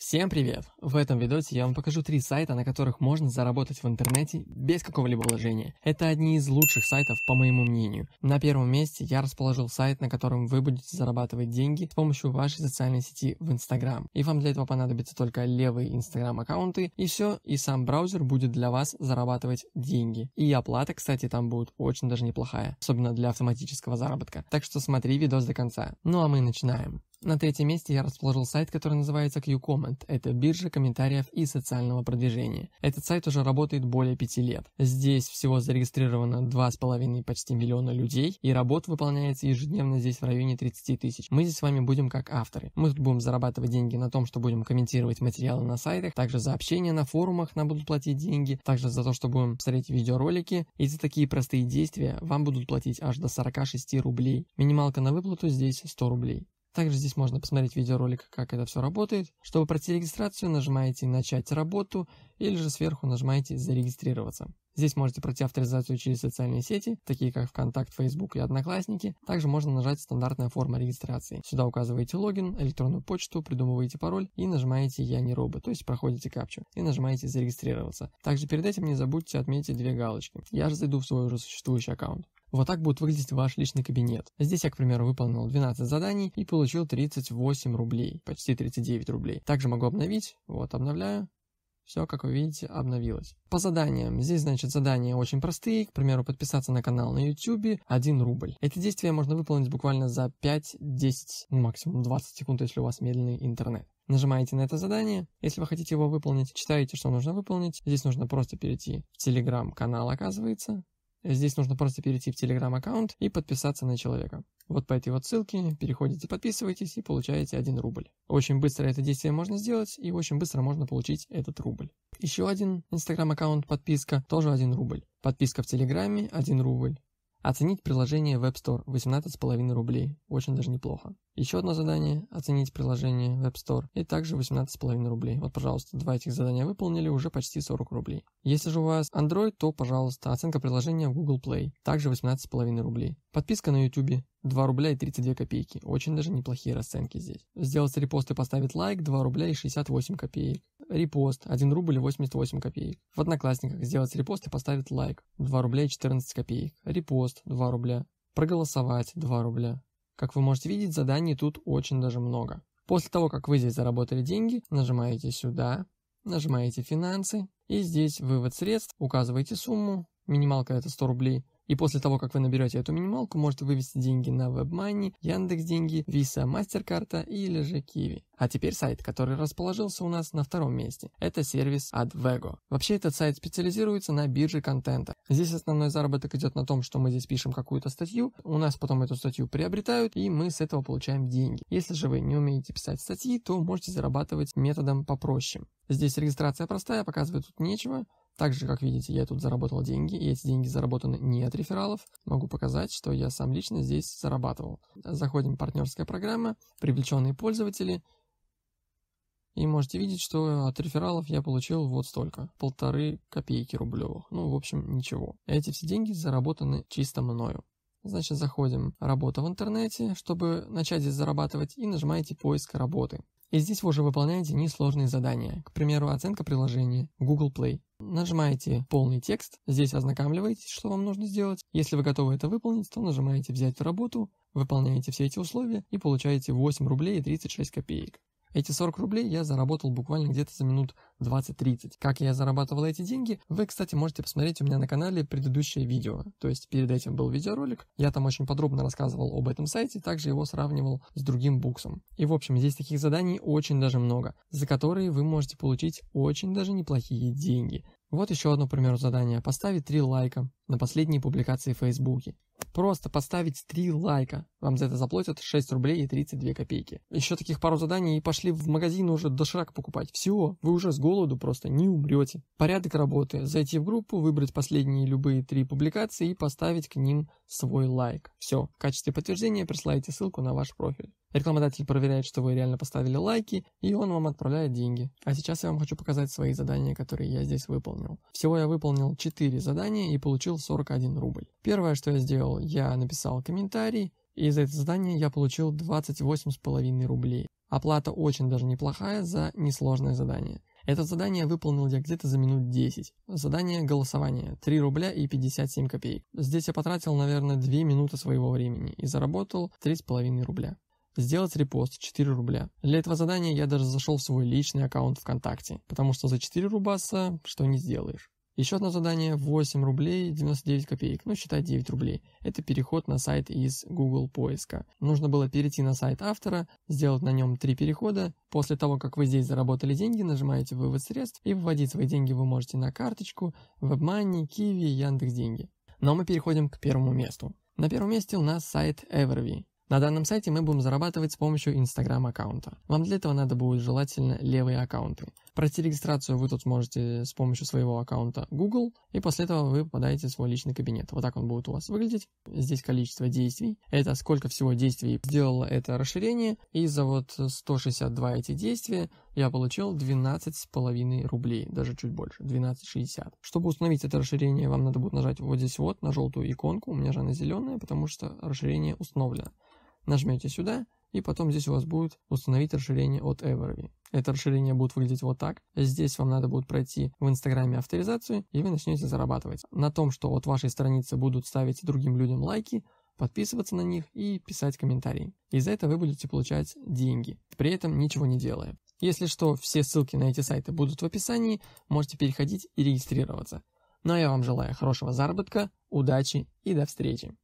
Всем привет! В этом видосе я вам покажу три сайта, на которых можно заработать в интернете без какого-либо вложения. Это одни из лучших сайтов, по моему мнению. На первом месте я расположил сайт, на котором вы будете зарабатывать деньги с помощью вашей социальной сети в Instagram. И вам для этого понадобятся только левые Instagram аккаунты, и все, и сам браузер будет для вас зарабатывать деньги. И оплата, кстати, там будет очень даже неплохая, особенно для автоматического заработка. Так что смотри видос до конца. Ну а мы начинаем. На третьем месте я расположил сайт, который называется QComment. Это биржа комментариев и социального продвижения. Этот сайт уже работает более пяти лет. Здесь всего зарегистрировано два с половиной почти миллиона людей, и работ выполняется ежедневно здесь в районе 30 тысяч. Мы здесь с вами будем как авторы. Мы тут будем зарабатывать деньги на том, что будем комментировать материалы на сайтах, также за общение на форумах нам будут платить деньги, также за то, что будем смотреть видеоролики, и за такие простые действия вам будут платить аж до 46 рублей. Минималка на выплату здесь 100 рублей. Также здесь можно посмотреть видеоролик, как это все работает. Чтобы пройти регистрацию, нажимаете «Начать работу» или же сверху нажимаете «Зарегистрироваться». Здесь можете пройти авторизацию через социальные сети, такие как ВКонтакт, Фейсбук и Одноклассники. Также можно нажать «Стандартная форма регистрации». Сюда указываете логин, электронную почту, придумываете пароль и нажимаете «Я не робот», то есть проходите капчу и нажимаете «Зарегистрироваться». Также перед этим не забудьте отметить две галочки. Я же зайду в свой уже существующий аккаунт. Вот так будет выглядеть ваш личный кабинет. Здесь я, к примеру, выполнил 12 заданий и получил 38 рублей, почти 39 рублей. Также могу обновить, вот обновляю, все, как вы видите, обновилось. По заданиям. Здесь, значит, задания очень простые. К примеру, подписаться на канал на YouTube 1 рубль. Эти действия можно выполнить буквально за 5-10, ну, максимум 20 секунд, если у вас медленный интернет. Нажимаете на это задание. Если вы хотите его выполнить, читаете, что нужно выполнить. Здесь нужно просто перейти в телеграм-канал, оказывается. Здесь нужно просто перейти в телеграм-аккаунт и подписаться на человека. Вот по этой вот ссылке переходите, подписывайтесь и получаете 1 рубль. Очень быстро это действие можно сделать и очень быстро можно получить этот рубль. Еще один инстаграм-аккаунт подписка тоже 1 рубль. Подписка в телеграме 1 рубль. Оценить приложение в App Store 18,5 рублей. Очень даже неплохо. Еще одно задание – оценить приложение в App Store и также 18,5 рублей. Вот, пожалуйста, два этих задания выполнили, уже почти 40 рублей. Если же у вас Android, то, пожалуйста, оценка приложения в Google Play, также 18,5 рублей. Подписка на YouTube 2 рубля и 32 копейки. Очень даже неплохие расценки здесь. Сделать репост и поставить лайк 2 рубля и 68 копеек. Репост 1 рубль 88 копеек. В Одноклассниках сделать репост и поставить лайк 2 рубля и 14 копеек. Репост 2 рубля. Проголосовать 2 рубля. Как вы можете видеть, заданий тут очень даже много. После того, как вы здесь заработали деньги, нажимаете сюда, нажимаете «Финансы», и здесь «Вывод средств», указываете сумму, минималка это 100 рублей, и после того, как вы наберете эту минималку, можете вывести деньги на WebMoney, Яндекс деньги, Visa, MasterCard или же Kiwi. А теперь сайт, который расположился у нас на втором месте. Это сервис AdVego. Вообще этот сайт специализируется на бирже контента. Здесь основной заработок идет на том, что мы здесь пишем какую-то статью, у нас потом эту статью приобретают, и мы с этого получаем деньги. Если же вы не умеете писать статьи, то можете зарабатывать методом попроще. Здесь регистрация простая, показывать тут нечего. Также, как видите, я тут заработал деньги, и эти деньги заработаны не от рефералов. Могу показать, что я сам лично здесь зарабатывал. Заходим в партнерская программа, привлеченные пользователи, и можете видеть, что от рефералов я получил вот столько, полторы копейки рублевых. Ну, в общем, ничего. Эти все деньги заработаны чисто мною. Значит, заходим «Работа в интернете», чтобы начать здесь зарабатывать, и нажимаете «Поиск работы». И здесь вы уже выполняете несложные задания, к примеру, оценка приложения Google Play. Нажимаете «Полный текст», здесь ознакомливаетесь, что вам нужно сделать. Если вы готовы это выполнить, то нажимаете «Взять в работу», выполняете все эти условия и получаете 8 рублей и 36 копеек. Эти 40 рублей я заработал буквально где-то за минут 20-30. Как я зарабатывал эти деньги, вы, кстати, можете посмотреть у меня на канале предыдущее видео. То есть перед этим был видеоролик, я там очень подробно рассказывал об этом сайте, также его сравнивал с другим буксом. И в общем, здесь таких заданий очень даже много, за которые вы можете получить очень даже неплохие деньги. Вот еще одно, к примеру, задание. Поставить три лайка на последние публикации в Фейсбуке просто поставить 3 лайка. Вам за это заплатят 6 рублей и 32 копейки. Еще таких пару заданий и пошли в магазин уже доширак покупать. Все, вы уже с голоду просто не умрете. Порядок работы. Зайти в группу, выбрать последние любые три публикации и поставить к ним свой лайк. Все, в качестве подтверждения присылайте ссылку на ваш профиль. Рекламодатель проверяет, что вы реально поставили лайки, и он вам отправляет деньги. А сейчас я вам хочу показать свои задания, которые я здесь выполнил. Всего я выполнил 4 задания и получил 41 рубль. Первое, что я сделал, я написал комментарий, и за это задание я получил 28,5 рублей. Оплата очень даже неплохая за несложное задание. Это задание выполнил я где-то за минут 10. Задание голосования 3 рубля и 57 копеек. Здесь я потратил, наверное, 2 минуты своего времени и заработал 3,5 рубля. Сделать репост 4 рубля. Для этого задания я даже зашел в свой личный аккаунт ВКонтакте, потому что за 4 рубаса что не сделаешь. Еще одно задание 8 рублей 99 копеек, ну считай 9 рублей. Это переход на сайт из Google поиска. Нужно было перейти на сайт автора, сделать на нем 3 перехода. После того, как вы здесь заработали деньги, нажимаете вывод средств и выводить свои деньги вы можете на карточку, WebMoney, Kiwi, деньги. Но мы переходим к первому месту. На первом месте у нас сайт Evervy. На данном сайте мы будем зарабатывать с помощью Instagram аккаунта. Вам для этого надо будет желательно левые аккаунты. Пройти регистрацию вы тут сможете с помощью своего аккаунта Google, и после этого вы попадаете в свой личный кабинет. Вот так он будет у вас выглядеть. Здесь количество действий. Это сколько всего действий сделало это расширение. И за вот 162 эти действия я получил 12,5 рублей, даже чуть больше, 12,60. Чтобы установить это расширение, вам надо будет нажать вот здесь вот на желтую иконку, у меня же она зеленая, потому что расширение установлено. Нажмете сюда, и потом здесь у вас будет установить расширение от Everly. Это расширение будет выглядеть вот так. Здесь вам надо будет пройти в Инстаграме авторизацию, и вы начнете зарабатывать. На том, что от вашей страницы будут ставить другим людям лайки, подписываться на них и писать комментарии. И за это вы будете получать деньги, при этом ничего не делая. Если что, все ссылки на эти сайты будут в описании, можете переходить и регистрироваться. Ну а я вам желаю хорошего заработка, удачи и до встречи!